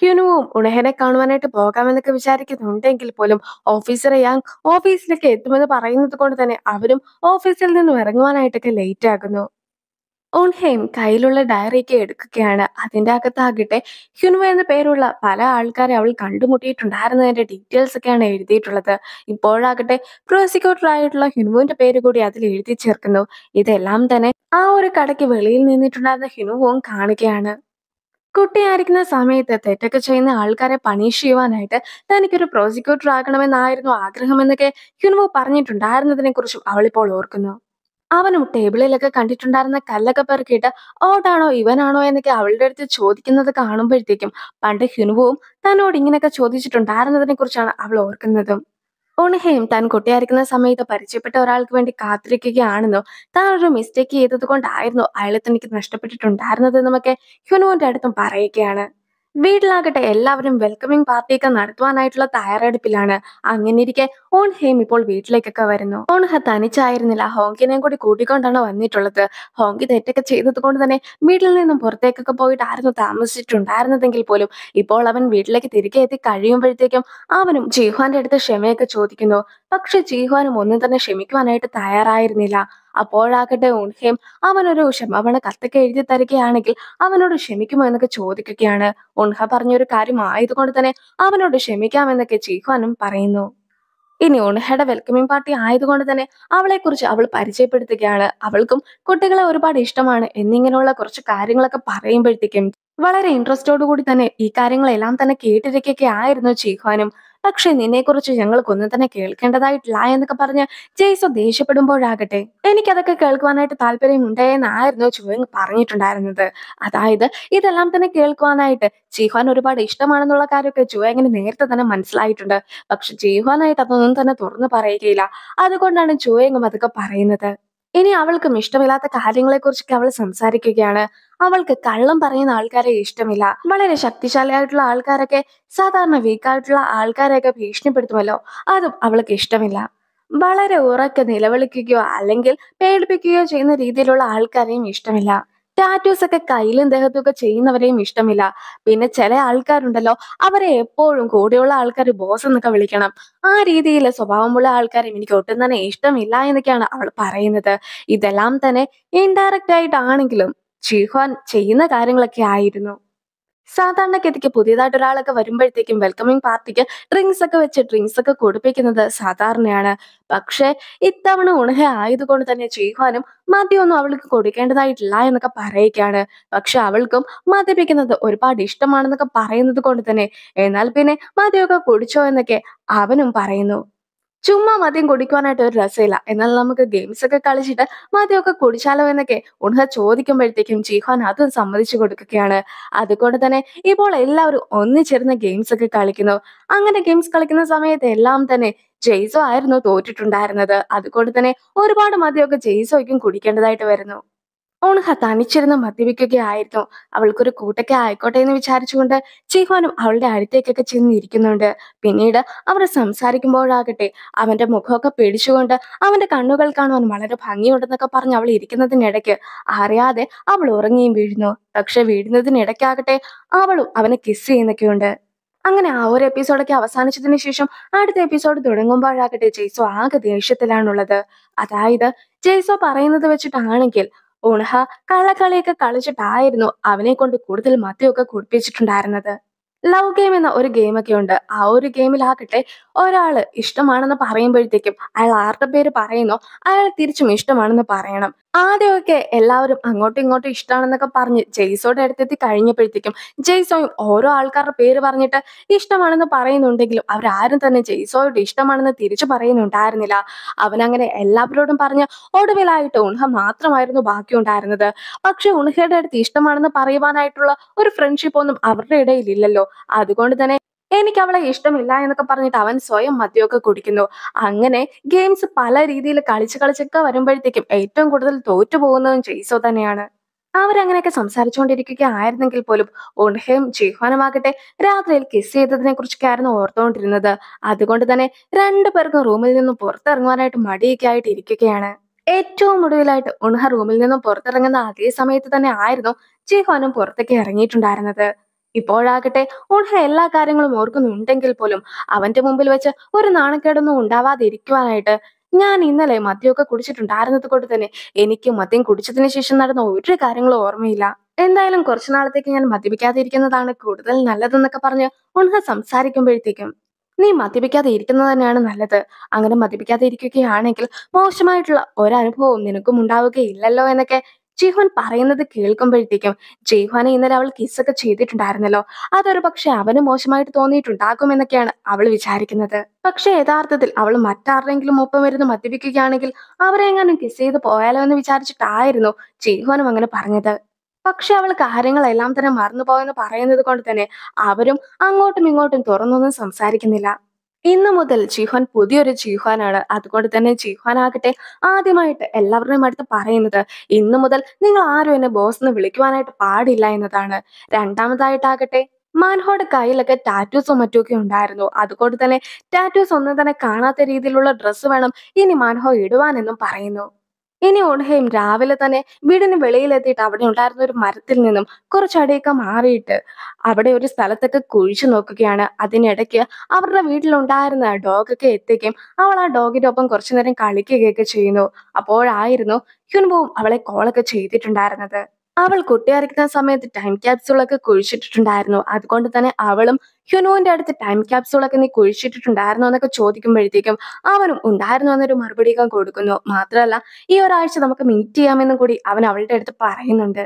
ഹ്യുനുവും ഉണഹനെ കാണുവാനായിട്ട് പോകാമെന്നൊക്കെ വിചാരിക്കുന്നുണ്ടെങ്കിൽ പോലും officer Yang ഓഫീസിലേക്ക് എത്തുമെന്ന് പറയുന്നത് കൊണ്ട് തന്നെ അവരും ഓഫീസിൽ നിന്നും ഇറങ്ങുവാനായിട്ടൊക്കെ ലേറ്റ് ആകുന്നു ഓൺഹെയിം കയ്യിലുള്ള ഡയറിയൊക്കെ എടുക്കുകയാണ് അതിൻ്റെ അകത്താകട്ടെ ഹ്യുനുവ എന്ന പേരുള്ള പല ആൾക്കാരെ അവൾ കണ്ടുമുട്ടിയിട്ടുണ്ടായിരുന്നതിൻ്റെ ഡീറ്റെയിൽസ് ഒക്കെയാണ് എഴുതിയിട്ടുള്ളത് ഇപ്പോഴാകട്ടെ പ്രോസിക്യൂട്ടർ ആയിട്ടുള്ള ഹ്യുനുവിൻ്റെ പേര് കൂടി അതിൽ എഴുതി ചേർക്കുന്നു ഇതെല്ലാം തന്നെ ആ ഒരു കടയ്ക്ക് വെളിയിൽ നിന്നിട്ടുണ്ടായിരുന്ന ഹ്യുനുവും കാണുകയാണ് കുട്ടിയായിരിക്കുന്ന സമയത്ത് തെറ്റൊക്കെ ചെയ്യുന്ന ആൾക്കാരെ പണിഷ് ചെയ്യുവാനായിട്ട് തനിക്കൊരു പ്രോസിക്യൂട്ടർ ആകണമെന്നായിരുന്നു ആഗ്രഹമെന്നൊക്കെ ഹ്യുനുവോ പറഞ്ഞിട്ടുണ്ടായിരുന്നതിനെ കുറിച്ചും അവളിപ്പോൾ ഓർക്കുന്നു അവനും ടേബിളിലൊക്കെ കണ്ടിട്ടുണ്ടായിരുന്ന കല്ലൊക്കെ പെറുക്കിയിട്ട് ഓടാണോ ഇവനാണോ എന്നൊക്കെ അവളുടെ അടുത്ത് ചോദിക്കുന്നത് കാണുമ്പോഴത്തേക്കും പണ്ട് ഹ്യുനുവും തന്നോട് ഇങ്ങനെയൊക്കെ ചോദിച്ചിട്ടുണ്ടായിരുന്നതിനെ കുറിച്ചാണ് അവൾ ഓർക്കുന്നതും ഉൺഹയും താൻ കുട്ടിയായിരിക്കുന്ന സമയത്ത് പരിചയപ്പെട്ട ഒരാൾക്ക് വേണ്ടി കാത്തിരിക്കുകയാണെന്നോ താൻ ഒരു മിസ്റ്റേക്ക് ചെയ്തത് കൊണ്ടായിരുന്നോ അയാളെ തനിക്ക് നഷ്ടപ്പെട്ടിട്ടുണ്ടായിരുന്നതെന്നുമൊക്കെ ഹ്യൂനോന്റെ അടുത്തും പറയുകയാണ് വീട്ടിലാകട്ടെ എല്ലാവരും വെൽക്കമിങ് പാർട്ടിയൊക്കെ നടത്തുവാനായിട്ടുള്ള തയ്യാറെടുപ്പിലാണ് അങ്ങനെ ഇരിക്കെ ഓൺ ഹേം ഇപ്പോൾ വീട്ടിലേക്കൊക്കെ വരുന്നു ഓൺ ഹ തനിച്ചായിരുന്നില്ല ഹോങ്കിനെയും കൂടി കൂട്ടിക്കൊണ്ടാണ് വന്നിട്ടുള്ളത് ഹോങ്കി തെറ്റൊക്കെ ചെയ്തത് കൊണ്ട് തന്നെ വീട്ടിൽ നിന്നും പുറത്തേക്കൊക്കെ പോയിട്ടായിരുന്നു താമസിച്ചിട്ടുണ്ടായിരുന്നതെങ്കിൽ പോലും ഇപ്പോൾ അവൻ വീട്ടിലേക്ക് തിരികെ എത്തി കഴിയുമ്പോഴത്തേക്കും അവനും ജിഹ്വാന്റെ അടുത്ത് ക്ഷമയൊക്കെ ചോദിക്കുന്നു പക്ഷെ ജിഹ്വാനും ഒന്നും തന്നെ ക്ഷമിക്കുവാനായിട്ട് തയ്യാറായിരുന്നില്ല അപ്പോഴാകട്ടെ ഊൺഹേം അവനൊരു ക്ഷമാപണ കത്തൊക്കെ എഴുതി തരികയാണെങ്കിൽ അവനോട് ക്ഷമിക്കുമോ എന്നൊക്കെ ചോദിക്കുകയാണ് ഉൺഹ പറഞ്ഞൊരു കാര്യം ആയതുകൊണ്ട് തന്നെ അവനോട് ക്ഷമിക്കാമെന്നൊക്കെ ചീഹുവാനും പറയുന്നു ഇനി ഉൺഹയുടെ വെൽക്കമിങ് പാർട്ടി ആയതുകൊണ്ട് തന്നെ അവളെക്കുറിച്ച് അവൾ പരിചയപ്പെടുത്തുകയാണ് അവൾക്കും കുട്ടികളെ ഒരുപാട് ഇഷ്ടമാണ് എന്നിങ്ങനെയുള്ള കുറച്ച് കാര്യങ്ങളൊക്കെ പറയുമ്പോഴത്തേക്കും വളരെ ഇൻട്രസ്റ്റോട് കൂടി തന്നെ ഈ കാര്യങ്ങളെല്ലാം തന്നെ കേട്ടിരിക്കൊക്കെ ആയിരുന്നു ചീഹാനും പക്ഷെ നിന്നെക്കുറിച്ച് ഞങ്ങൾക്കൊന്നും തന്നെ കേൾക്കേണ്ടതായിട്ടില്ല എന്നൊക്കെ പറഞ്ഞ് ജയ്സോ ദേഷ്യപ്പെടുമ്പോഴാകട്ടെ എനിക്കതൊക്കെ കേൾക്കുവാനായിട്ട് താല്പര്യം ഉണ്ടായെന്നായിരുന്നു ചുവങ് പറഞ്ഞിട്ടുണ്ടായിരുന്നത് അതായത് ഇതെല്ലാം തന്നെ കേൾക്കുവാനായിട്ട് ചീഹാൻ ഒരുപാട് ഇഷ്ടമാണെന്നുള്ള കാര്യമൊക്കെ ചുവങ്ങിന് നേരത്തെ തന്നെ മനസ്സിലായിട്ടുണ്ട് പക്ഷെ ചീഹാനായിട്ട് അതൊന്നും തന്നെ തുറന്നു പറയുകയില്ല അതുകൊണ്ടാണ് ചുവങ്ങും അതൊക്കെ പറയുന്നത് ഇനി അവൾക്കും ഇഷ്ടമില്ലാത്ത കാര്യങ്ങളെക്കുറിച്ചൊക്കെ അവൾ സംസാരിക്കുകയാണ് അവൾക്ക് കള്ളം പറയുന്ന ആൾക്കാരെ ഇഷ്ടമില്ല വളരെ ശക്തിശാലിയായിട്ടുള്ള ആൾക്കാരൊക്കെ സാധാരണ വീക്കായിട്ടുള്ള ആൾക്കാരെയൊക്കെ ഭീഷണിപ്പെടുത്തുമല്ലോ അതും അവൾക്ക് ഇഷ്ടമില്ല വളരെ ഉറക്കെ നിലവിളിക്കുകയോ അല്ലെങ്കിൽ പേടിപ്പിക്കുകയോ ചെയ്യുന്ന രീതിയിലുള്ള ആൾക്കാരെയും ഇഷ്ടമില്ല ടാറ്റൂസ് ഒക്കെ കയ്യിലും ഒക്കെ ചെയ്യുന്നവരെയും ഇഷ്ടമില്ല പിന്നെ ചില ആൾക്കാരുണ്ടല്ലോ അവരെ എപ്പോഴും കൂടെയുള്ള ആൾക്കാർ ബോസ് എന്നൊക്കെ വിളിക്കണം ആ രീതിയിലെ സ്വഭാവമുള്ള ആൾക്കാരെയും എനിക്ക് ഒട്ടും തന്നെ ഇഷ്ടമില്ല എന്നൊക്കെയാണ് അവൾ പറയുന്നത് ഇതെല്ലാം തന്നെ ഇൻഡയറക്റ്റ് ആയിട്ടാണെങ്കിലും ഷിഹ്വാൻ ചെയ്യുന്ന കാര്യങ്ങളൊക്കെ ആയിരുന്നു സാധാരണഗതിക്ക് പുതിയതായിട്ട് ഒരാളൊക്കെ വരുമ്പോഴത്തേക്കും വെൽക്കമിങ് പാർട്ടിക്ക് ഡ്രിങ്ക്സ് ഒക്കെ വെച്ച് ഡ്രിങ്ക്സ് ഒക്കെ കൊടുപ്പിക്കുന്നത് സാധാരണയാണ് പക്ഷേ ഇത്തവണ ഉണഹ ആയതുകൊണ്ട് തന്നെ ചെയ്യുവാനും മദ്യമൊന്നും അവൾക്ക് കൊടുക്കേണ്ടതായിട്ടില്ല എന്നൊക്കെ പറയുകയാണ് പക്ഷെ അവൾക്കും മദ്യപിക്കുന്നത് ഒരുപാട് ഇഷ്ടമാണെന്നൊക്കെ പറയുന്നത് കൊണ്ട് തന്നെ എന്നാൽ പിന്നെ മദ്യമൊക്കെ കുടിച്ചോ എന്നൊക്കെ അവനും പറയുന്നു ചുമ്മാ മദ്യം കുടിക്കുവാനായിട്ട് ഒരു രസമില്ല എന്നാൽ നമുക്ക് ഗെയിംസ് ഒക്കെ കളിച്ചിട്ട് മദ്യമൊക്കെ കുടിച്ചാലോ എന്നൊക്കെ ഉണഹ ചോദിക്കുമ്പോഴത്തേക്കും ജീഹാൻ അതും സമ്മതിച്ചു കൊടുക്കുകയാണ് അതുകൊണ്ട് തന്നെ ഇപ്പോൾ എല്ലാവരും ഒന്നിച്ചിരുന്ന് ഗെയിംസ് ഒക്കെ കളിക്കുന്നു അങ്ങനെ ഗെയിംസ് കളിക്കുന്ന സമയത്ത് എല്ലാം തന്നെ ജെയ്സോ ആയിരുന്നു തോറ്റിട്ടുണ്ടായിരുന്നത് അതുകൊണ്ട് തന്നെ ഒരുപാട് മദ്യമൊക്കെ ജെയ്സോയ്ക്കും കുടിക്കേണ്ടതായിട്ട് വരുന്നു ഓൺഹ തനിച്ചിരുന്ന് മദ്യപിക്കുകയായിരുന്നു അവൾക്കൊരു കൂട്ടൊക്കെ ആയിക്കോട്ടെ എന്ന് വിചാരിച്ചുകൊണ്ട് ചിഹ്വാനും അവളുടെ അടുത്തേക്കൊക്കെ ചെന്നിരിക്കുന്നുണ്ട് പിന്നീട് അവർ സംസാരിക്കുമ്പോഴാകട്ടെ അവന്റെ മുഖമൊക്കെ പിടിച്ചുകൊണ്ട് അവന്റെ കണ്ണുകൾ കാണുവാൻ വളരെ ഭംഗിയുണ്ടെന്നൊക്കെ പറഞ്ഞ് അവൾ ഇരിക്കുന്നതിനിടയ്ക്ക് അറിയാതെ അവൾ ഉറങ്ങിയും വീഴുന്നു പക്ഷെ വീഴുന്നതിനിടയ്ക്കാകട്ടെ അവളും അവനെ കിസ് ചെയ്യുന്നൊക്കെയുണ്ട് അങ്ങനെ ആ ഒരു എപ്പിസോഡൊക്കെ അവസാനിച്ചതിന് ശേഷം അടുത്ത എപ്പിസോഡ് തുടങ്ങുമ്പോഴാകട്ടെ ജെയ്സോ ആകെ ദേഷ്യത്തിലാണുള്ളത് അതായത് ജെയ്സോ പറയുന്നത് വെച്ചിട്ടാണെങ്കിൽ ഊണഹ കള്ളക്കളിയൊക്കെ കളിച്ചിട്ടായിരുന്നു അവനെ കൊണ്ട് കൂടുതൽ മദ്യമൊക്കെ കുടിപ്പിച്ചിട്ടുണ്ടായിരുന്നത് ലവ് ഗെയിം എന്ന ഒരു ഗെയിമൊക്കെ ഉണ്ട് ആ ഒരു ഗെയിമിലാകട്ടെ ഒരാൾ ഇഷ്ടമാണെന്ന് പറയുമ്പോഴത്തേക്കും അയാൾ ആരുടെ പേര് പറയുന്നോ അയാൾ തിരിച്ചും ഇഷ്ടമാണെന്ന് പറയണം ആദ്യമൊക്കെ എല്ലാവരും അങ്ങോട്ടും ഇങ്ങോട്ടും ഇഷ്ടമാണെന്നൊക്കെ പറഞ്ഞ് ജെയ്സോടെ അടുത്തെത്തി കഴിഞ്ഞപ്പോഴത്തേക്കും ജെയ്സോയും ഓരോ ആൾക്കാരുടെ പേര് പറഞ്ഞിട്ട് ഇഷ്ടമാണെന്ന് പറയുന്നുണ്ടെങ്കിലും അവരാരും തന്നെ ജെയ്സോയോട് ഇഷ്ടമാണെന്ന് തിരിച്ചു പറയുന്നുണ്ടായിരുന്നില്ല അവനങ്ങനെ എല്ലാവരോടും പറഞ്ഞ് ഒടുവിലായിട്ട് ഉണഹ മാത്രമായിരുന്നു ബാക്കി ഉണ്ടായിരുന്നത് പക്ഷെ ഉണഹയുടെ അടുത്ത് ഇഷ്ടമാണെന്ന് പറയുവാനായിട്ടുള്ള ഒരു ഫ്രണ്ട്ഷിപ്പ് ഒന്നും അവരുടെ ഇടയിലില്ലല്ലോ അതുകൊണ്ട് തന്നെ എനിക്ക് അവളെ ഇഷ്ടമില്ല എന്നൊക്കെ പറഞ്ഞിട്ട് അവൻ സ്വയം മദ്യമൊക്കെ കുടിക്കുന്നു അങ്ങനെ ഗെയിംസ് പല രീതിയിൽ കളിച്ച് കളിച്ചൊക്കെ വരുമ്പോഴത്തേക്കും ഏറ്റവും കൂടുതൽ തോറ്റുപോകുന്നതും പോകുന്നതും ജെയ്സോ തന്നെയാണ് അവരങ്ങനെയൊക്കെ സംസാരിച്ചുകൊണ്ടിരിക്കുകയായിരുന്നെങ്കിൽ പോലും ഉൺഹയും ജിഹ്വാനുമാകട്ടെ രാത്രിയിൽ കിസ് ചെയ്തതിനെ കുറിച്ചൊക്കെയായിരുന്നു ഓർത്തുകൊണ്ടിരുന്നത് അതുകൊണ്ട് തന്നെ പേർക്കും റൂമിൽ നിന്നും പുറത്തിറങ്ങുവാനായിട്ട് മടിയൊക്കെ ആയിട്ട് ഇരിക്കുകയാണ് ഏറ്റവും ഒടുവിലായിട്ട് ഉൺഹ റൂമിൽ നിന്നും പുറത്തിറങ്ങുന്ന അതേ സമയത്ത് തന്നെ ആയിരുന്നു ജിഹ്വാനും പുറത്തേക്ക് ഇറങ്ങിയിട്ടുണ്ടായിരുന്നത് ഇപ്പോഴാകട്ടെ ഊൺഹ എല്ലാ കാര്യങ്ങളും ഓർക്കുന്നുണ്ടെങ്കിൽ പോലും അവന്റെ മുമ്പിൽ വെച്ച് ഒരു നാണക്കേടൊന്നും ഉണ്ടാവാതിരിക്കുവാനായിട്ട് ഞാൻ ഇന്നലെ മദ്യമൊക്കെ കുടിച്ചിട്ടുണ്ടായിരുന്നത് കൊണ്ട് തന്നെ എനിക്ക് മദ്യം കുടിച്ചതിന് ശേഷം നടന്ന ഒരു കാര്യങ്ങളും ഓർമ്മയില്ല എന്തായാലും കുറച്ചു നാളത്തേക്ക് ഞാൻ മദ്യപിക്കാതിരിക്കുന്നതാണ് കൂടുതൽ നല്ലതെന്നൊക്കെ പറഞ്ഞ് ഉൺഹ സംസാരിക്കുമ്പോഴത്തേക്കും നീ മദ്യപിക്കാതെ ഇരിക്കുന്നത് തന്നെയാണ് നല്ലത് അങ്ങനെ മദ്യപിക്കാതെ ഇരിക്കുകയാണെങ്കിൽ മോശമായിട്ടുള്ള ഒരനുഭവവും നിനക്കും ഉണ്ടാവുകയില്ലല്ലോ എന്നൊക്കെ ജയ്ഹോൻ പറയുന്നത് കേൾക്കുമ്പോഴത്തേക്കും ജയ്ഹോനെ ഇന്നലെ അവൾ കിസ്സൊക്കെ ചെയ്തിട്ടുണ്ടായിരുന്നല്ലോ അതൊരു പക്ഷെ അവന് മോശമായിട്ട് തോന്നിയിട്ടുണ്ടാകും എന്നൊക്കെയാണ് അവൾ വിചാരിക്കുന്നത് പക്ഷെ യഥാർത്ഥത്തിൽ അവൾ മറ്റാരുടെങ്കിലും ഒപ്പം വരുന്ന് മദ്യപിക്കുകയാണെങ്കിൽ അവരെങ്ങാനും കിസ് ചെയ്ത് പോയാലോ എന്ന് വിചാരിച്ചിട്ടായിരുന്നു ജയ്ഹോനും അങ്ങനെ പറഞ്ഞത് പക്ഷെ അവൾ കാര്യങ്ങളെല്ലാം തന്നെ മറന്നുപോയെന്ന് പറയുന്നത് കൊണ്ട് തന്നെ അവരും അങ്ങോട്ടും ഇങ്ങോട്ടും തുറന്നൊന്നും സംസാരിക്കുന്നില്ല ഇന്ന് മുതൽ ജിഹ്വാൻ പുതിയൊരു ജിഹ്വാനാണ് അതുകൊണ്ട് തന്നെ ജിഹ്വാൻ ആകട്ടെ ആദ്യമായിട്ട് എല്ലാവരുടെയും അടുത്ത് പറയുന്നത് ഇന്ന് മുതൽ നിങ്ങൾ ആരും എന്നെ ബോസ് എന്ന് വിളിക്കുവാനായിട്ട് പാടില്ല എന്നതാണ് രണ്ടാമതായിട്ടാകട്ടെ മാൻഹോയുടെ കയ്യിലൊക്കെ ടാറ്റൂസും മറ്റുമൊക്കെ ഉണ്ടായിരുന്നു അതുകൊണ്ട് തന്നെ ടാറ്റൂസ് ഒന്നും തന്നെ കാണാത്ത രീതിയിലുള്ള ഡ്രസ്സ് വേണം ഇനി മാൻഹോ ഇടുവാനെന്നും പറയുന്നു ഇനി ഓൺഹൈം രാവിലെ തന്നെ വീടിന് വെളിയിലെത്തിയിട്ട് അവിടെ ഉണ്ടായിരുന്ന ഒരു മരത്തിൽ നിന്നും കുറച്ചടിയൊക്കെ മാറിയിട്ട് അവിടെ ഒരു സ്ഥലത്തൊക്കെ കുഴിച്ചു നോക്കുകയാണ് അതിനിടയ്ക്ക് അവരുടെ വീട്ടിലുണ്ടായിരുന്ന ഡോഗൊക്കെ എത്തിക്കും അവൾ ആ ഡോഗിന്റെ ഒപ്പം കുറച്ചു നേരം കളിക്കുകയൊക്കെ ചെയ്യുന്നു അപ്പോഴായിരുന്നു ഹ്യുൻബുവും അവളെ കോളൊക്കെ ചെയ്തിട്ടുണ്ടായിരുന്നത് അവൾ കുട്ടിയായിരിക്കുന്ന സമയത്ത് ടൈം ക്യാപ്സൂളൊക്കെ കുഴിച്ചിട്ടിട്ടുണ്ടായിരുന്നു അതുകൊണ്ട് തന്നെ അവളും ഹ്യുനുവിന്റെ അടുത്ത് ടൈം ക്യാപ്സൂളൊക്കെ നീ കുഴിച്ചിട്ടുണ്ടായിരുന്നോ എന്നൊക്കെ ചോദിക്കുമ്പോഴത്തേക്കും അവനും ഉണ്ടായിരുന്നു എന്നൊരു മറുപടി കൊടുക്കുന്നു മാത്രമല്ല ഈ ഒരാഴ്ച നമുക്ക് മീറ്റ് ചെയ്യാമെന്നും കൂടി അവൻ അവളുടെ അടുത്ത് പറയുന്നുണ്ട്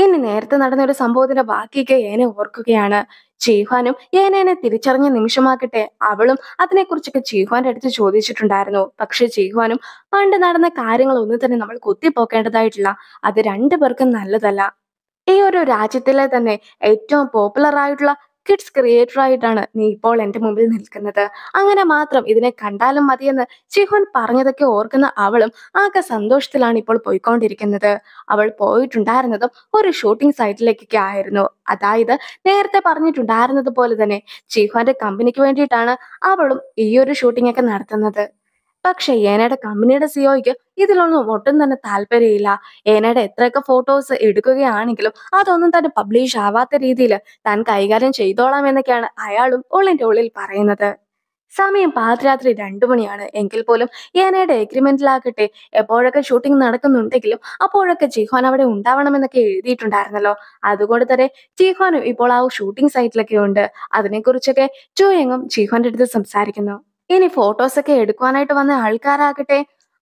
ഇനി നേരത്തെ നടന്ന ഒരു സംഭവത്തിന്റെ ബാക്കിയൊക്കെ ഏനെ ഓർക്കുകയാണ് ചീഹ്വാനും ഏനേനെ തിരിച്ചറിഞ്ഞ നിമിഷമാകട്ടെ അവളും അതിനെക്കുറിച്ചൊക്കെ ചീഹ്വാന്റെ അടുത്ത് ചോദിച്ചിട്ടുണ്ടായിരുന്നു പക്ഷെ ചീഹ്വാനും പണ്ട് നടന്ന കാര്യങ്ങളൊന്നും തന്നെ നമ്മൾ കുത്തിപ്പോക്കേണ്ടതായിട്ടില്ല അത് രണ്ടു പേർക്കും നല്ലതല്ല ഈ ഒരു രാജ്യത്തിലെ തന്നെ ഏറ്റവും പോപ്പുലർ ആയിട്ടുള്ള കിഡ്സ് ക്രിയേറ്റർ ആയിട്ടാണ് നീ ഇപ്പോൾ എൻ്റെ മുമ്പിൽ നിൽക്കുന്നത് അങ്ങനെ മാത്രം ഇതിനെ കണ്ടാലും മതിയെന്ന് ചിഹോൻ പറഞ്ഞതൊക്കെ ഓർക്കുന്ന അവളും ആകെ സന്തോഷത്തിലാണ് ഇപ്പോൾ പോയിക്കൊണ്ടിരിക്കുന്നത് അവൾ പോയിട്ടുണ്ടായിരുന്നതും ഒരു ഷൂട്ടിംഗ് സൈറ്റിലേക്കൊക്കെ ആയിരുന്നു അതായത് നേരത്തെ പറഞ്ഞിട്ടുണ്ടായിരുന്നത് പോലെ തന്നെ ചിഹോന്റെ കമ്പനിക്ക് വേണ്ടിയിട്ടാണ് അവളും ഈ ഒരു ഷൂട്ടിംഗ് ഒക്കെ നടത്തുന്നത് പക്ഷേ ഏനയുടെ കമ്പനിയുടെ സിഒയ്ക്ക് e ഇതിലൊന്നും ഒട്ടും തന്നെ താല്പര്യമില്ല ഏനയുടെ എത്രയൊക്കെ ഫോട്ടോസ് എടുക്കുകയാണെങ്കിലും അതൊന്നും തന്നെ പബ്ലിഷ് ആവാത്ത രീതിയിൽ താൻ കൈകാര്യം ചെയ്തോളാം എന്നൊക്കെയാണ് അയാളും ഉള്ളിന്റെ ഉള്ളിൽ പറയുന്നത് സമയം പാതിരാത്രി രണ്ടു മണിയാണ് എങ്കിൽ പോലും ഏനയുടെ എഗ്രിമെന്റിലാകട്ടെ എപ്പോഴൊക്കെ ഷൂട്ടിംഗ് നടക്കുന്നുണ്ടെങ്കിലും അപ്പോഴൊക്കെ ജിഹോൻ അവിടെ ഉണ്ടാവണമെന്നൊക്കെ എഴുതിയിട്ടുണ്ടായിരുന്നല്ലോ അതുകൊണ്ട് തന്നെ ജിഹോനും ഇപ്പോൾ ആ ഷൂട്ടിംഗ് സൈറ്റിലൊക്കെ ഉണ്ട് അതിനെക്കുറിച്ചൊക്കെ ചോയങ്ങും ജിഹോന്റെ അടുത്ത് സംസാരിക്കുന്നു ഇനി ഫോട്ടോസൊക്കെ എടുക്കുവാനായിട്ട് വന്ന ആൾക്കാരാകട്ടെ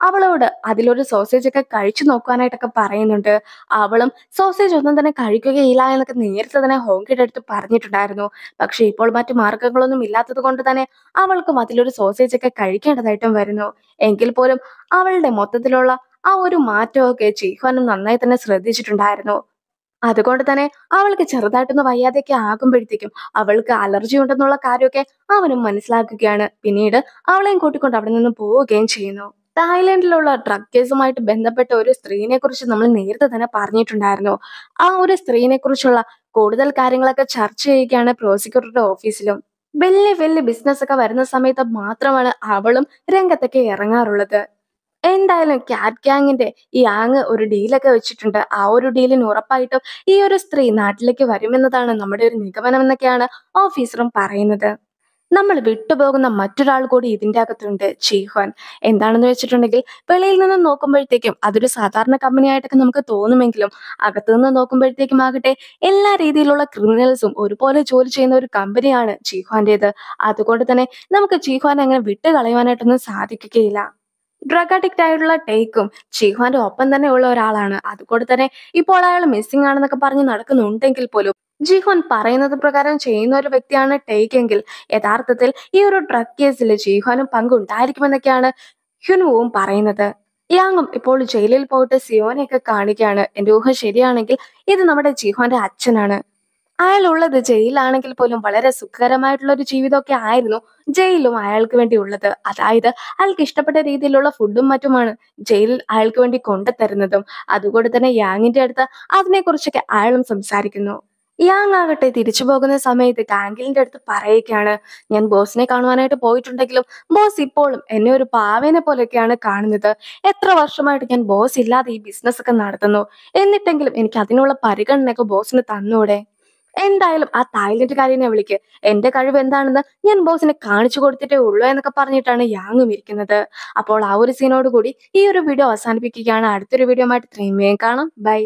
അവളോട് അതിലൊരു സോസേജ് ഒക്കെ കഴിച്ചു നോക്കുവാനായിട്ടൊക്കെ പറയുന്നുണ്ട് അവളും സോസേജ് ഒന്നും തന്നെ കഴിക്കുകയില്ല എന്നൊക്കെ നേരത്തെ തന്നെ ഹോങ്കിയുടെ അടുത്ത് പറഞ്ഞിട്ടുണ്ടായിരുന്നു പക്ഷെ ഇപ്പോൾ മറ്റു മാർഗങ്ങളൊന്നും ഇല്ലാത്തത് കൊണ്ട് തന്നെ അവൾക്കും അതിലൊരു സോസേജ് ഒക്കെ കഴിക്കേണ്ടതായിട്ടും വരുന്നു എങ്കിൽ പോലും അവളുടെ മൊത്തത്തിലുള്ള ആ ഒരു മാറ്റമൊക്കെ ജിഹ്വാനും നന്നായി തന്നെ ശ്രദ്ധിച്ചിട്ടുണ്ടായിരുന്നു അതുകൊണ്ട് തന്നെ അവൾക്ക് ചെറുതായിട്ടൊന്ന് വയ്യാതെയൊക്കെ ആകുമ്പോഴത്തേക്കും അവൾക്ക് അലർജി ഉണ്ടെന്നുള്ള കാര്യമൊക്കെ അവനും മനസ്സിലാക്കുകയാണ് പിന്നീട് അവളെയും കൂട്ടിക്കൊണ്ട് അവിടെ നിന്ന് പോവുകയും ചെയ്യുന്നു തായ്ലൻഡിലുള്ള ഡ്രഗ് കേസുമായിട്ട് ബന്ധപ്പെട്ട ഒരു സ്ത്രീനെ കുറിച്ച് നമ്മൾ നേരത്തെ തന്നെ പറഞ്ഞിട്ടുണ്ടായിരുന്നു ആ ഒരു സ്ത്രീനെ കുറിച്ചുള്ള കൂടുതൽ കാര്യങ്ങളൊക്കെ ചർച്ച ചെയ്യുകയാണ് പ്രോസിക്യൂട്ടറുടെ ഓഫീസിലും വലിയ വലിയ ബിസിനസ് ഒക്കെ വരുന്ന സമയത്ത് മാത്രമാണ് അവളും രംഗത്തൊക്കെ ഇറങ്ങാറുള്ളത് എന്തായാലും ക്യാറ്റ് ഗാങ്ങിന്റെ ഈ ആങ് ഒരു ഡീലൊക്കെ വെച്ചിട്ടുണ്ട് ആ ഒരു ഡീലിന് ഉറപ്പായിട്ടും ഈ ഒരു സ്ത്രീ നാട്ടിലേക്ക് വരുമെന്നതാണ് നമ്മുടെ ഒരു നിഗമനം എന്നൊക്കെയാണ് ഓഫീസറും പറയുന്നത് നമ്മൾ വിട്ടുപോകുന്ന മറ്റൊരാൾ കൂടി ഇതിൻ്റെ അകത്തുണ്ട് ചീഹോൻ എന്താണെന്ന് വെച്ചിട്ടുണ്ടെങ്കിൽ വെളിയിൽ നിന്ന് നോക്കുമ്പോഴത്തേക്കും അതൊരു സാധാരണ കമ്പനിയായിട്ടൊക്കെ നമുക്ക് തോന്നുമെങ്കിലും അകത്തു നിന്ന് നോക്കുമ്പോഴത്തേക്കും ആകട്ടെ എല്ലാ രീതിയിലുള്ള ക്രിമിനൽസും ഒരുപോലെ ജോലി ചെയ്യുന്ന ഒരു കമ്പനിയാണ് ചീഹോൻ്റേത് അതുകൊണ്ട് തന്നെ നമുക്ക് ചീഹോൻ അങ്ങനെ വിട്ടുകളയുവാനായിട്ടൊന്നും സാധിക്കുകയില്ല ഡ്രഗ് അഡിക്റ്റ് ആയിട്ടുള്ള ടേക്കും ചിഹ്വാന്റെ ഒപ്പം തന്നെ ഉള്ള ഒരാളാണ് അതുകൊണ്ട് തന്നെ ഇപ്പോൾ അയാൾ മിസ്സിംഗ് ആണെന്നൊക്കെ പറഞ്ഞ് നടക്കുന്നുണ്ടെങ്കിൽ പോലും ജിഹോൻ പറയുന്നത് പ്രകാരം ചെയ്യുന്ന ഒരു വ്യക്തിയാണ് ടേക്ക് എങ്കിൽ യഥാർത്ഥത്തിൽ ഈ ഒരു ഡ്രഗ് കേസിൽ ജിഹോനും പങ്കുണ്ടായിരിക്കുമെന്നൊക്കെയാണ് ഹ്യുനുവും പറയുന്നത് യാങ്ങും ഇപ്പോൾ ജയിലിൽ പോയിട്ട് സിയോനെയൊക്കെ കാണിക്കുകയാണ് എന്റെ ഊഹം ശരിയാണെങ്കിൽ ഇത് നമ്മുടെ ജിഹോന്റെ അച്ഛനാണ് അയാളുള്ളത് ജയിലാണെങ്കിൽ പോലും വളരെ സുഖകരമായിട്ടുള്ള ഒരു ജീവിതമൊക്കെ ആയിരുന്നു ജയിലും അയാൾക്ക് വേണ്ടി ഉള്ളത് അതായത് അയാൾക്ക് ഇഷ്ടപ്പെട്ട രീതിയിലുള്ള ഫുഡും മറ്റുമാണ് ജയിലിൽ അയാൾക്ക് വേണ്ടി കൊണ്ടുതരുന്നതും അതുകൊണ്ട് തന്നെ യാങ്ങിന്റെ അടുത്ത് അതിനെക്കുറിച്ചൊക്കെ അയാളും സംസാരിക്കുന്നു യാങ് ആകട്ടെ തിരിച്ചു പോകുന്ന സമയത്ത് ഗാംഗിലിന്റെ അടുത്ത് പറയുകയാണ് ഞാൻ ബോസിനെ കാണുവാനായിട്ട് പോയിട്ടുണ്ടെങ്കിലും ബോസ് ഇപ്പോഴും എന്നെ ഒരു പാവേനെ പോലെയൊക്കെയാണ് കാണുന്നത് എത്ര വർഷമായിട്ട് ഞാൻ ബോസ് ഇല്ലാതെ ഈ ബിസിനസ് ഒക്കെ നടത്തുന്നു എന്നിട്ടെങ്കിലും എനിക്ക് അതിനുള്ള പരിഗണനയൊക്കെ ബോസിന് തന്നൂടെ എന്തായാലും ആ തായ്ലൻഡ് കാര്യനെ വിളിക്ക് എന്റെ കഴിവ് എന്താണെന്ന് ഞാൻ ബോസിനെ കാണിച്ചു കൊടുത്തിട്ടേ ഉള്ളൂ എന്നൊക്കെ പറഞ്ഞിട്ടാണ് യാങ്ങും ഇരിക്കുന്നത് അപ്പോൾ ആ ഒരു സീനോട് കൂടി ഈ ഒരു വീഡിയോ അവസാനിപ്പിക്കുകയാണ് അടുത്തൊരു വീഡിയോ ആയിട്ട് ഇത്രയും കാണാം ബൈ